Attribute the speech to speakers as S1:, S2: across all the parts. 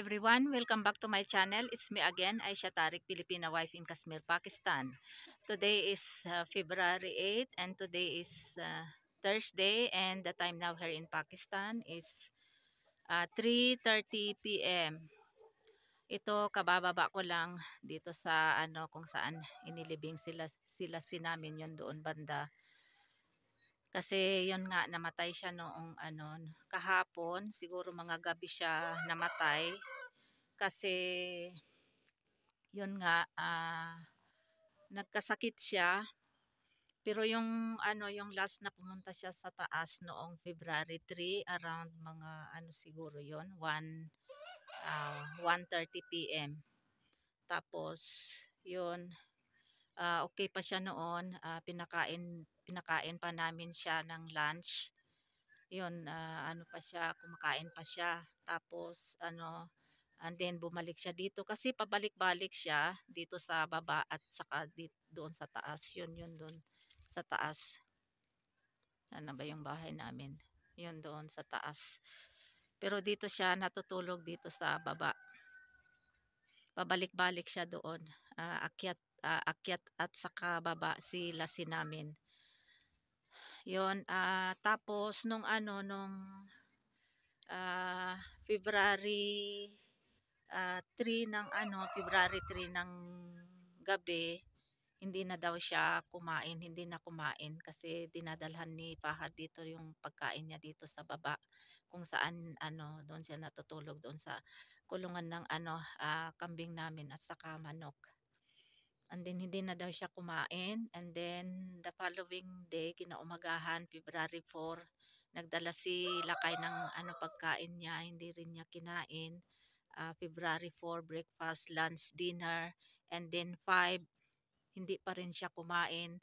S1: everyone, welcome back to my channel. It's me again, Aisha Tariq, Filipina wife in Kashmir, Pakistan. Today is uh, February 8 and today is uh, Thursday and the time now here in Pakistan is uh, 3.30 p.m. Ito, kabababa ko lang dito sa ano kung saan inilibing sila, sila sinamin yon doon banda kasi yun nga, namatay siya noong ano, kahapon, siguro mga gabi siya namatay. Kasi yun nga, uh, nagkasakit siya. Pero yung ano, yung last na pumunta siya sa taas noong February 3 around mga ano siguro yon 1 uh, 1:30 PM. Tapos yun uh, okay pa siya noon. Uh, pinakain, pinakain pa namin siya ng lunch. Yun, uh, ano pa siya, kumakain pa siya. Tapos, ano, and then bumalik siya dito. Kasi pabalik-balik siya dito sa baba at saka dito, doon sa taas. Yun, yun, doon sa taas. Ano ba yung bahay namin? Yun, doon sa taas. Pero dito siya natutulog dito sa baba. Pabalik-balik siya doon. Uh, akyat uh, akyat at saka baba lasin namin. Yon uh, ah, tapos nung ano nung uh, February uh, ah, 3 ng ano February 3 ng gabi hindi na daw siya kumain, hindi na kumain kasi dinadalhan ni Fahad dito yung pagkain niya dito sa baba kung saan ano doon siya natutulog doon sa kulungan ng ano uh, kambing namin at saka manok. And then, hindi na daw siya kumain. And then, the following day, kinaumagahan, February 4, nagdala si Lakay ng ano, pagkain niya. Hindi rin niya kinain. Uh, February 4, breakfast, lunch, dinner. And then, 5, hindi pa rin siya kumain.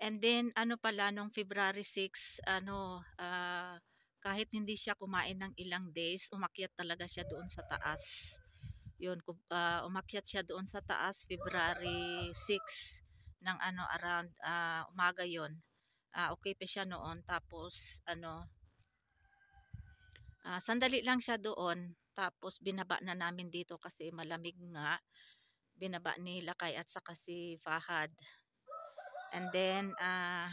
S1: And then, ano pala, nung February 6, ano, uh, kahit hindi siya kumain ng ilang days, umakyat talaga siya doon sa taas yun uh, umakyat siya doon sa taas February 6 ng ano around uh, umaga yon uh, ah, okay pa siya noon tapos ano uh, sandali lang siya doon tapos binaba na namin dito kasi malamig nga binaba ni Lakay at saka si Fahad and then uh,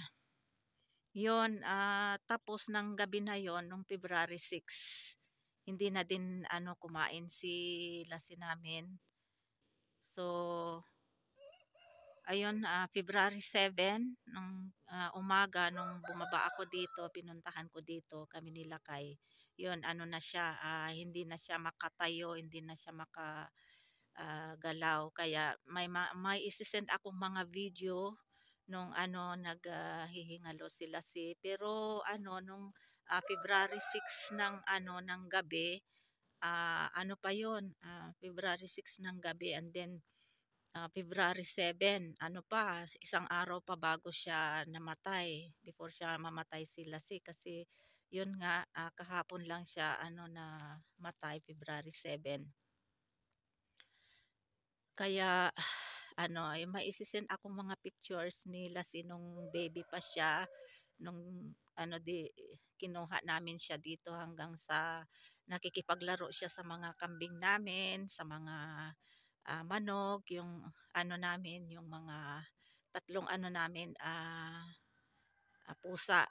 S1: yun uh, tapos ng gabi na yon nung February 6 hindi na din ano kumain si lasi namin. So ayun uh, February 7 nung uh, umaga nung bumaba ako dito, pinuntahan ko dito kami nila kay. Yun ano na siya, uh, hindi na siya makatayo, hindi na siya maka uh, galaw kaya may may isi-send ako mga video nung ano naghihingalo uh, sila si pero ano nung uh, February 6 ng ano ng gabi uh, ano pa yon uh, ah, February 6 ng gabi and then uh, February 7 ano pa isang araw pa bago siya namatay before siya mamatay si Lassie kasi yun nga uh, kahapon lang siya ano na matay February 7 kaya ano ay eh, maisisend ako mga pictures ni Lasi nung baby pa siya nung ano di kinuha namin siya dito hanggang sa nakikipaglaro siya sa mga kambing namin, sa mga uh, manok, yung ano namin, yung mga tatlong ano namin uh, uh, pusa.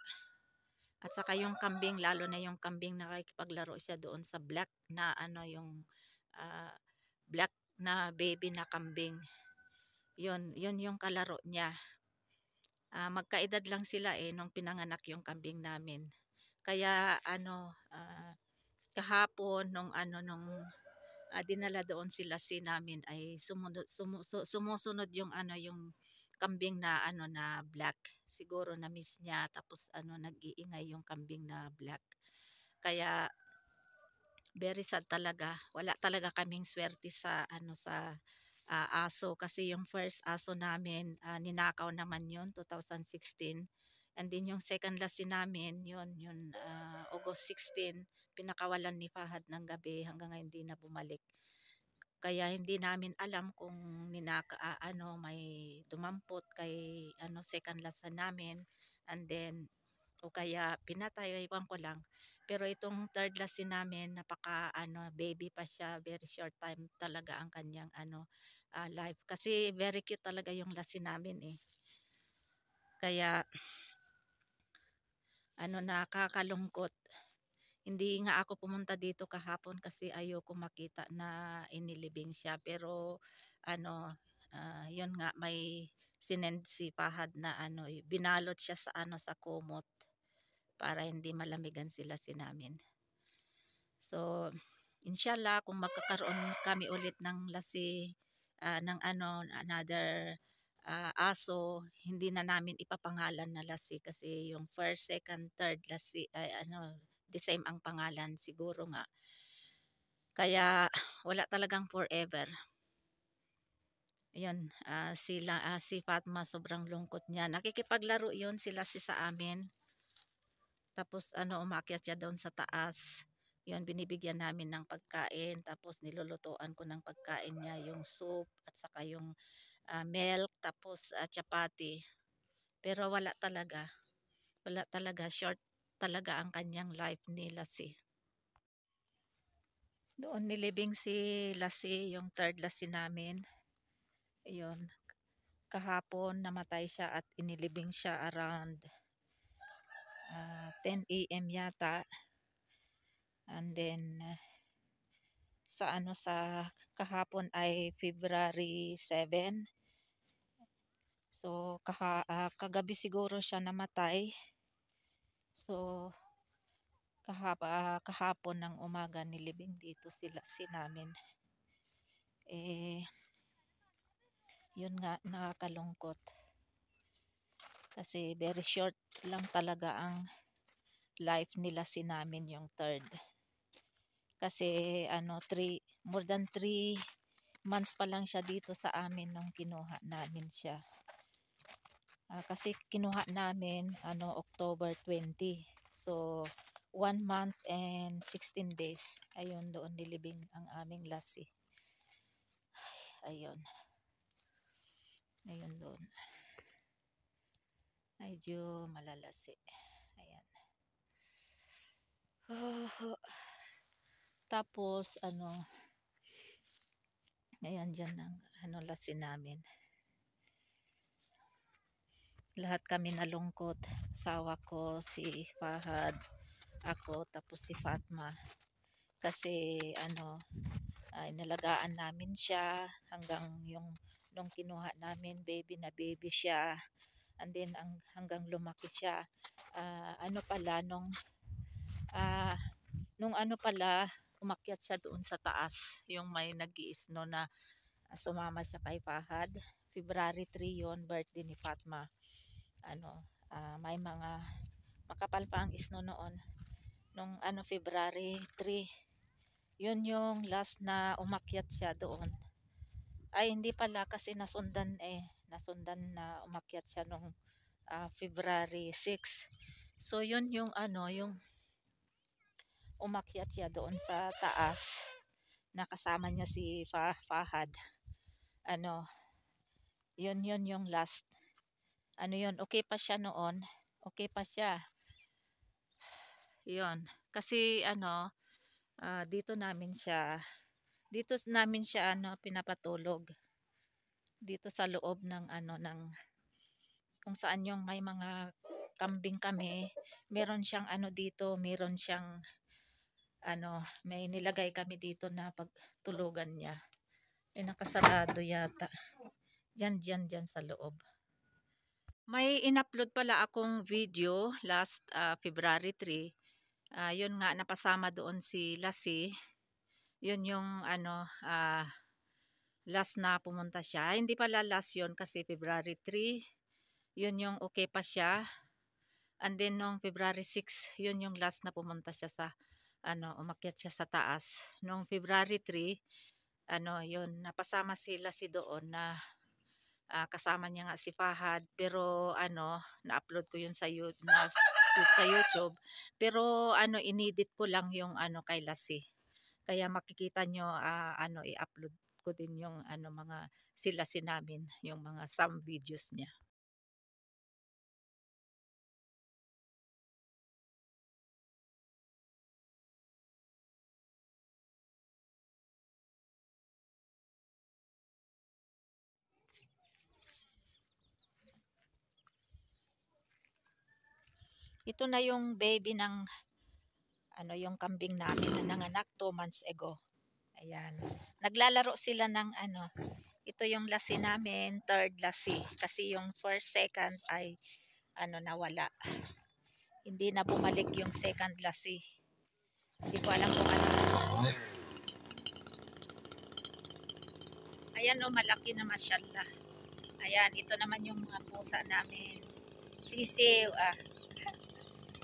S1: At saka yung kambing, lalo na yung kambing nakikipaglaro siya doon sa black na ano yung uh, black na baby na kambing. 'Yon, 'yon yung kalaro niya. Uh, magkaedad lang sila eh nung pinanganak yung kambing namin. Kaya ano uh, kahapon nung ano nung uh, dinala doon sila si namin ay sumunod, sumu, sumusunod yung ano yung kambing na ano na black siguro na miss niya tapos ano nag-iingay yung kambing na black kaya very sad talaga wala talaga kaming swerte sa ano sa uh, aso kasi yung first aso namin uh, ninakaw naman yun 2016 and then yung second last namin yun yun uh, August 16 pinakawalan ni Fahad ng gabi hanggang ngayon hindi na bumalik kaya hindi namin alam kung ninaka uh, ano may dumampot kay ano second last namin and then o kaya pinatay iwan ko lang pero itong third last namin, napaka ano, baby pa siya, very short time talaga ang kanyang ano, uh, ah, live. Kasi very cute talaga yung lasin namin eh. Kaya, ano, nakakalungkot. Hindi nga ako pumunta dito kahapon kasi ayoko makita na inilibing siya. Pero, ano, uh, yun nga, may sinend si Pahad na ano, eh, binalot siya sa ano, sa kumot para hindi malamigan sila sinamin. So, inshallah, kung magkakaroon kami ulit ng lasi uh, ng ano another uh, aso hindi na namin ipapangalan na lasi kasi yung first second third lasi ay uh, ano the same ang pangalan siguro nga kaya wala talagang forever yun uh, ah, sila uh, si Fatma sobrang lungkot niya nakikipaglaro yun sila si sa amin tapos ano umakyat siya doon sa taas yun binibigyan namin ng pagkain tapos nilulutuan ko ng pagkain niya yung soup at saka yung uh, milk tapos uh, chapati pero wala talaga wala talaga short talaga ang kanyang life ni Lassie doon nilibing si Lassie yung third Lassie namin yun kahapon namatay siya at inilibing siya around uh, ah, 10 a.m. yata And then, sa ano sa kahapon ay February 7. So, kaha, uh, kagabi siguro siya namatay. So, kahap, uh, kahapon ng umaga nilibing dito sila sinamin. Eh, yun nga, nakakalungkot. Kasi very short lang talaga ang life nila sinamin yung third kasi ano 3 more than 3 months pa lang siya dito sa amin nung kinuha namin siya uh, kasi kinuha namin ano October 20 so 1 month and 16 days ayun doon nilibing ang aming lassi ayun ayun doon medyo malalasi ayan oh, oh. Tapos, ano, ayan, dyan ang, ano, lasin namin. Lahat kami nalungkot. Sawa ko, si Fahad, ako, tapos si Fatma. Kasi, ano, ay, nalagaan namin siya hanggang yung, nung kinuha namin, baby na baby siya. And then, ang, hanggang lumaki siya. Uh, ano pala, nung, uh, nung ano pala, umakyat siya doon sa taas, yung may nag-iisno na ah, sumama siya kay Fahad. February 3 yon birthday ni Fatma. Ano, uh, may mga makapal pa ang isno noon nung ano February 3. Yun yung last na umakyat siya doon. Ay hindi pala kasi nasundan eh, nasundan na umakyat siya nung uh, February 6. So yun yung ano, yung umakyat siya doon sa taas nakasama niya si Fah Fahad ano yun yun yung last ano yun okay pa siya noon okay pa siya yun kasi ano uh, dito namin siya dito namin siya ano pinapatulog dito sa loob ng ano ng kung saan yung may mga kambing kami meron siyang ano dito meron siyang ano, may nilagay kami dito na pagtulugan niya. Eh, nakasarado yata. Diyan, diyan, diyan sa loob. May in-upload pala akong video last uh, February 3. Uh, ah, yun nga, napasama doon si Lassie. Yun yung ano, uh, last na pumunta siya. Hindi pala last yun kasi February 3. Yun yung okay pa siya. And then noong February 6, yun yung last na pumunta siya sa ano, umakyat siya sa taas. Noong February 3, ano, yon napasama sila si doon na uh, kasama niya nga si Fahad pero ano na-upload ko yun sa YouTube sa YouTube pero ano inedit ko lang yung ano kay Lasi kaya makikita nyo uh, ah, ano i-upload ko din yung ano mga sila sinamin yung mga some videos niya ito na yung baby ng ano yung kambing namin na nanganak 2 months ago. Ayan. Naglalaro sila ng ano. Ito yung lasi namin, third lasi. Kasi yung first, second ay ano nawala. Hindi na bumalik yung second lasi. Hindi ko alam kung ano. Ayan o, oh, malaki na masyalla. Ayan, ito naman yung mga pusa namin. Sisiw, ah.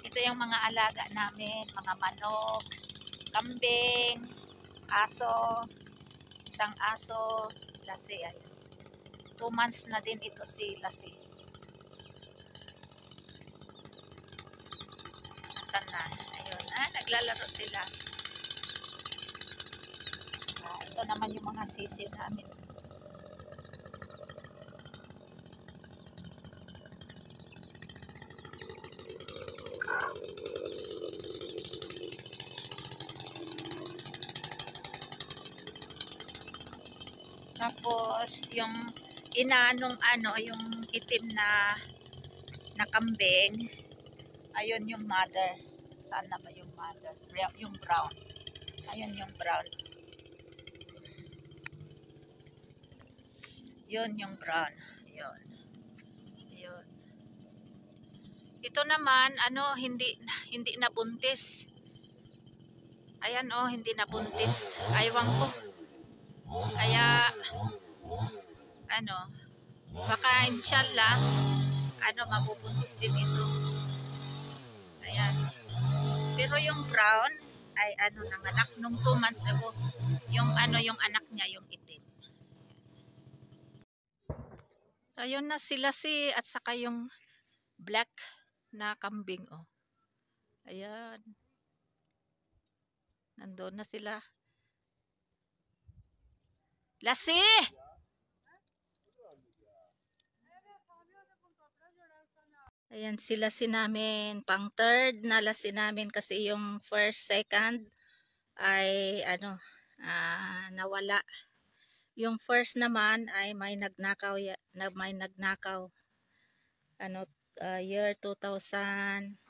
S1: Ito yung mga alaga namin, mga manok, kambing, aso, isang aso, lasi. Ayan. Two months na din ito si lasi. Nasaan na? Ayun, ah, naglalaro sila. Ah, ito naman yung mga sisi namin. Tapos, yung inaanong ano, yung itim na na kambing. Ayun yung mother. Saan na ba yung mother? Yung brown. Ayun yung brown. Yun yung brown. Yun. Yun. Ito naman, ano, hindi, hindi nabuntis. Ayan, oh, hindi nabuntis. Aywan ko. Kaya, ano, baka inshallah, ano, mabubuntis din ito. Ayan. Pero yung brown, ay ano, nanganak nung 2 months ago, yung ano, yung anak niya, yung itim. Ayun na sila si, at saka yung black na kambing, oh. Ayan. Nandoon na sila. Lassi Ayan si lasi namin, pang third na lasi namin kasi yung first, second ay ano, uh, nawala. Yung first naman ay may nagnakaw, na, may nagnakaw. Ano, uh, year 2016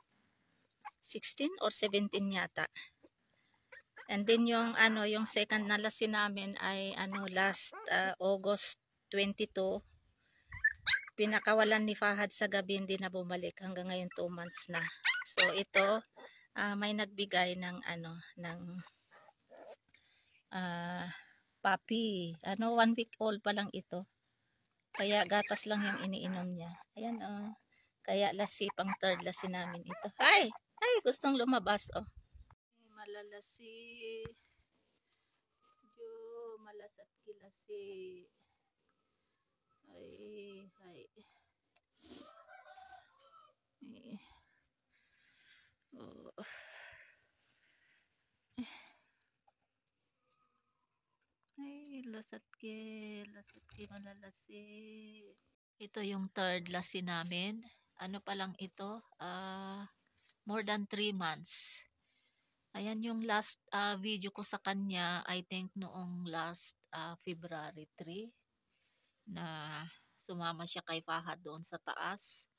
S1: or 17 yata. And then yung ano, yung second na lasin namin ay ano last uh, August 22. Pinakawalan ni Fahad sa gabi hindi na bumalik hanggang ngayon 2 months na. So ito uh, may nagbigay ng ano ng uh, puppy. Ano one week old pa lang ito. Kaya gatas lang yung iniinom niya. Ayan oh. Kaya lasi pang third lasi namin ito. Hay! Ay! Gustong lumabas oh malalasi jo malas at kilasi ay ay ay oh ay lasat ke lasat ke malalasi ito yung third lasi namin ano pa lang ito uh, more than 3 months Ayan yung last uh, video ko sa kanya, I think noong last uh, February 3 na sumama siya kay Fahad doon sa taas.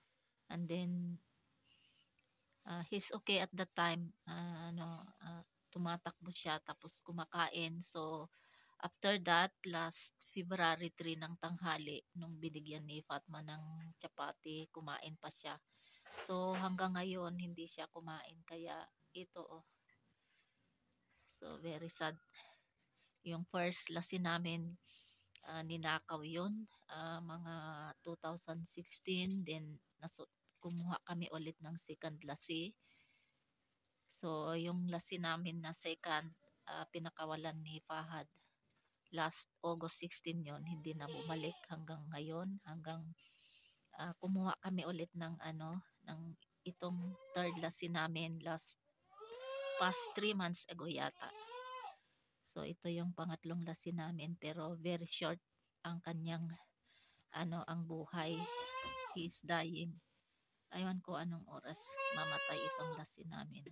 S1: And then uh, he's okay at that time. Uh, ano, uh, tumatakbo siya tapos kumakain. So, after that, last February 3 ng tanghali, nung binigyan ni Fatma ng chapati, kumain pa siya. So, hanggang ngayon, hindi siya kumain. Kaya, ito, oh. So, very sad. Yung first lasin namin, uh, ninakaw yun. Uh, mga 2016, then naso kumuha kami ulit ng second lasi. So, yung lasi namin na second, uh, pinakawalan ni Fahad. Last August 16 yon hindi na bumalik hanggang ngayon, hanggang uh, kumuha kami ulit ng ano, ng itong third lasi namin last past 3 months ago yata. So ito yung pangatlong lasin namin pero very short ang kanyang ano ang buhay. He is dying. Ayon ko anong oras mamatay itong lasin namin.